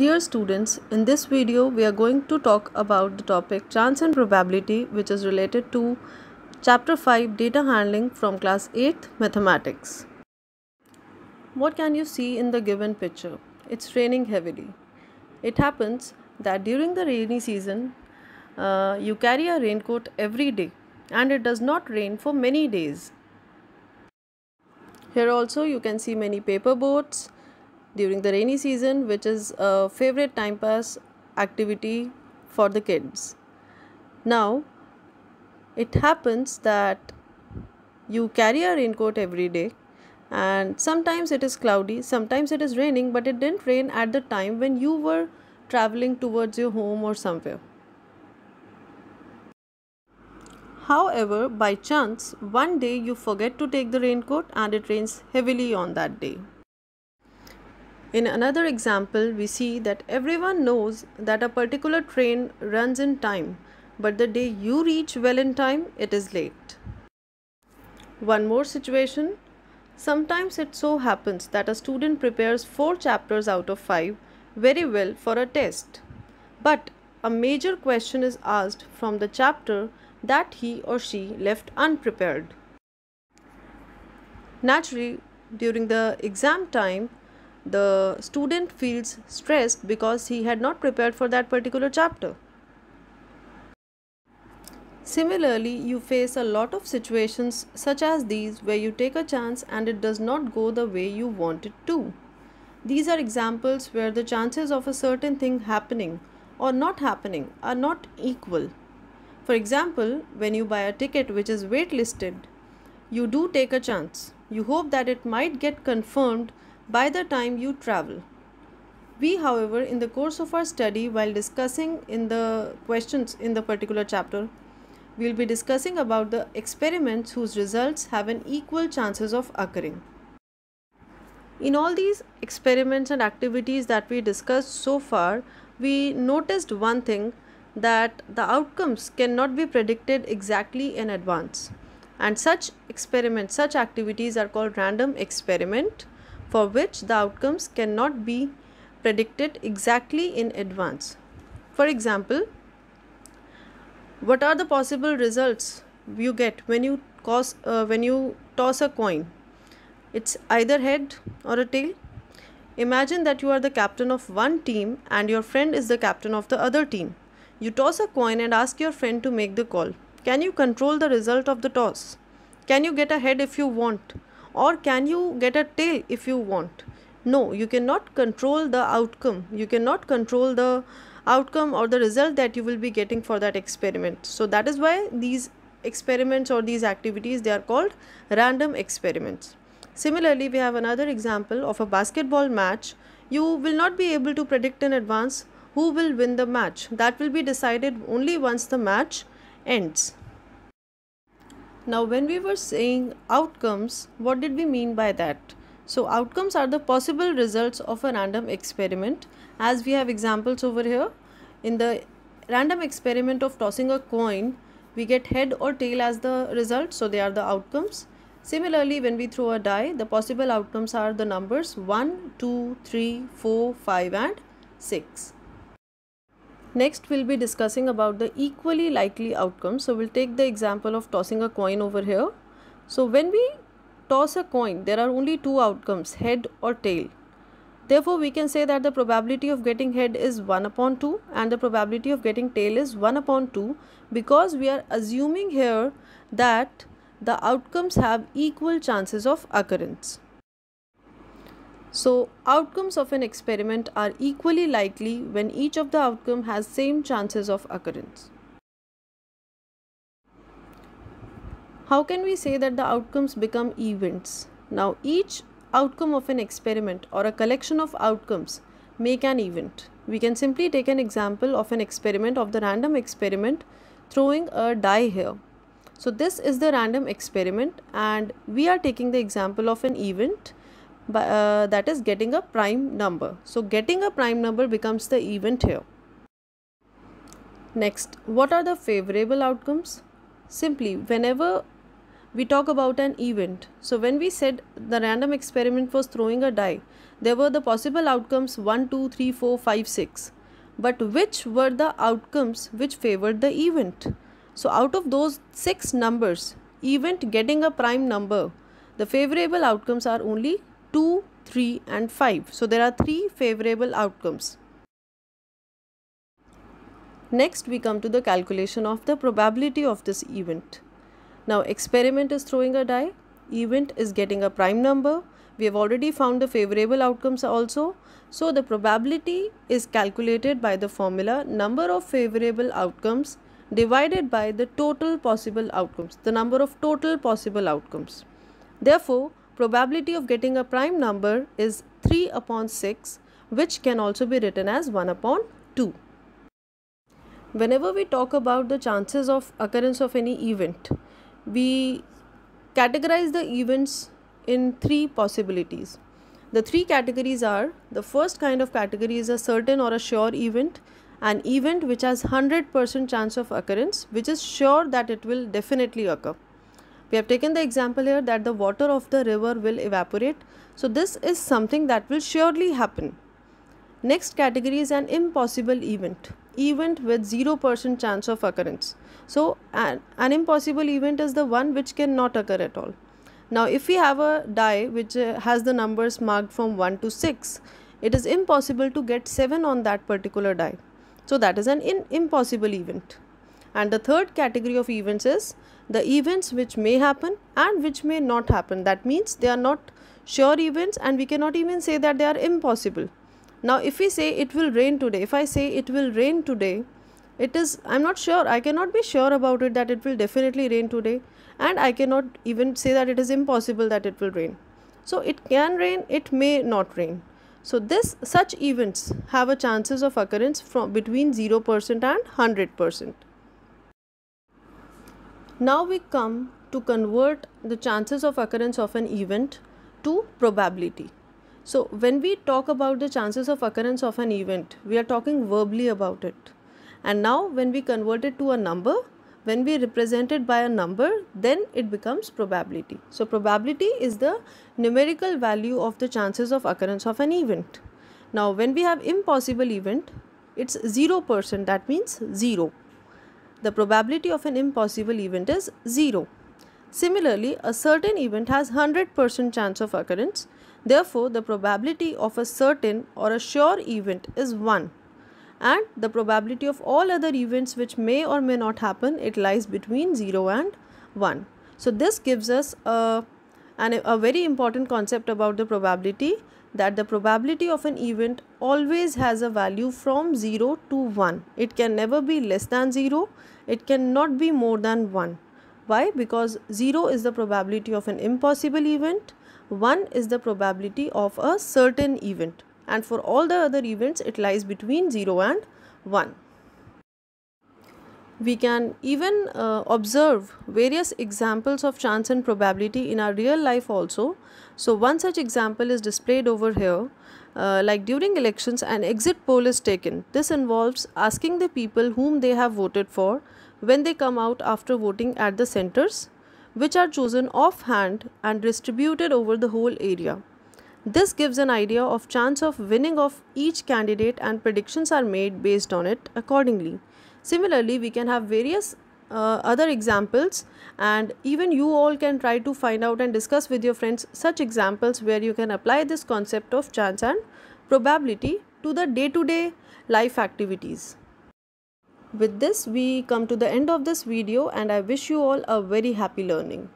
Dear students, in this video we are going to talk about the topic Chance and Probability which is related to Chapter 5 Data Handling from Class 8 Mathematics. What can you see in the given picture? It's raining heavily. It happens that during the rainy season, uh, you carry a raincoat every day and it does not rain for many days. Here also you can see many paper boats, during the rainy season which is a favorite time pass activity for the kids. Now it happens that you carry a raincoat every day and sometimes it is cloudy sometimes it is raining but it didn't rain at the time when you were traveling towards your home or somewhere however by chance one day you forget to take the raincoat and it rains heavily on that day in another example, we see that everyone knows that a particular train runs in time, but the day you reach well in time, it is late. One more situation. Sometimes it so happens that a student prepares 4 chapters out of 5 very well for a test. But a major question is asked from the chapter that he or she left unprepared. Naturally, during the exam time, the student feels stressed because he had not prepared for that particular chapter. Similarly, you face a lot of situations such as these where you take a chance and it does not go the way you want it to. These are examples where the chances of a certain thing happening or not happening are not equal. For example, when you buy a ticket which is waitlisted, you do take a chance. You hope that it might get confirmed by the time you travel. We, however, in the course of our study, while discussing in the questions in the particular chapter, we will be discussing about the experiments whose results have an equal chances of occurring. In all these experiments and activities that we discussed so far, we noticed one thing that the outcomes cannot be predicted exactly in advance. And such experiments, such activities are called random experiment for which the outcomes cannot be predicted exactly in advance. For example, what are the possible results you get when you toss uh, when you toss a coin? It's either head or a tail. Imagine that you are the captain of one team and your friend is the captain of the other team. You toss a coin and ask your friend to make the call. Can you control the result of the toss? Can you get ahead if you want? or can you get a tail if you want no you cannot control the outcome you cannot control the outcome or the result that you will be getting for that experiment so that is why these experiments or these activities they are called random experiments similarly we have another example of a basketball match you will not be able to predict in advance who will win the match that will be decided only once the match ends now, when we were saying outcomes, what did we mean by that? So, outcomes are the possible results of a random experiment, as we have examples over here. In the random experiment of tossing a coin, we get head or tail as the result, so they are the outcomes. Similarly, when we throw a die, the possible outcomes are the numbers 1, 2, 3, 4, 5 and 6. Next we'll be discussing about the equally likely outcome. So we'll take the example of tossing a coin over here. So when we toss a coin there are only two outcomes head or tail. Therefore we can say that the probability of getting head is 1 upon 2 and the probability of getting tail is 1 upon 2 because we are assuming here that the outcomes have equal chances of occurrence. So outcomes of an experiment are equally likely when each of the outcome has same chances of occurrence. How can we say that the outcomes become events? Now each outcome of an experiment or a collection of outcomes make an event. We can simply take an example of an experiment of the random experiment throwing a die here. So this is the random experiment and we are taking the example of an event but, uh, that is getting a prime number. So getting a prime number becomes the event here. Next, what are the favorable outcomes? Simply, whenever we talk about an event, so when we said the random experiment was throwing a die, there were the possible outcomes 1, 2, 3, 4, 5, 6. But which were the outcomes which favored the event? So out of those 6 numbers, event getting a prime number, the favorable outcomes are only 2, 3 and 5. So there are 3 favorable outcomes. Next we come to the calculation of the probability of this event. Now experiment is throwing a die, event is getting a prime number. We have already found the favorable outcomes also. So the probability is calculated by the formula number of favorable outcomes divided by the total possible outcomes, the number of total possible outcomes. Therefore, probability of getting a prime number is 3 upon 6 which can also be written as 1 upon 2. Whenever we talk about the chances of occurrence of any event, we categorize the events in three possibilities. The three categories are the first kind of category is a certain or a sure event, an event which has 100% chance of occurrence, which is sure that it will definitely occur. We have taken the example here that the water of the river will evaporate. So this is something that will surely happen. Next category is an impossible event. Event with 0% chance of occurrence. So an, an impossible event is the one which cannot occur at all. Now if we have a die which uh, has the numbers marked from 1 to 6, it is impossible to get 7 on that particular die. So that is an impossible event. And the third category of events is the events which may happen and which may not happen. That means they are not sure events and we cannot even say that they are impossible. Now if we say it will rain today, if I say it will rain today, it is, I'm not sure, I cannot be sure about it that it will definitely rain today and I cannot even say that it is impossible that it will rain. So it can rain, it may not rain. So this such events have a chances of occurrence from between 0% and 100%. Now we come to convert the chances of occurrence of an event to probability. So when we talk about the chances of occurrence of an event, we are talking verbally about it. And now when we convert it to a number, when we represent it by a number, then it becomes probability. So probability is the numerical value of the chances of occurrence of an event. Now when we have impossible event, it's 0%, that means 0 the probability of an impossible event is 0. Similarly, a certain event has 100% chance of occurrence. Therefore, the probability of a certain or a sure event is 1 and the probability of all other events which may or may not happen, it lies between 0 and 1. So, this gives us a, an, a very important concept about the probability that the probability of an event always has a value from 0 to 1. It can never be less than 0. It cannot be more than 1. Why? Because 0 is the probability of an impossible event. 1 is the probability of a certain event. And for all the other events, it lies between 0 and 1. We can even uh, observe various examples of chance and probability in our real life also. So one such example is displayed over here. Uh, like during elections, an exit poll is taken. This involves asking the people whom they have voted for when they come out after voting at the centers, which are chosen offhand and distributed over the whole area. This gives an idea of chance of winning of each candidate and predictions are made based on it accordingly. Similarly, we can have various uh, other examples and even you all can try to find out and discuss with your friends such examples where you can apply this concept of chance and probability to the day-to-day -day life activities. With this, we come to the end of this video and I wish you all a very happy learning.